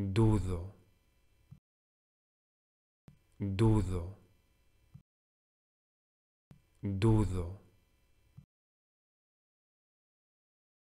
dudo, dudo, dudo.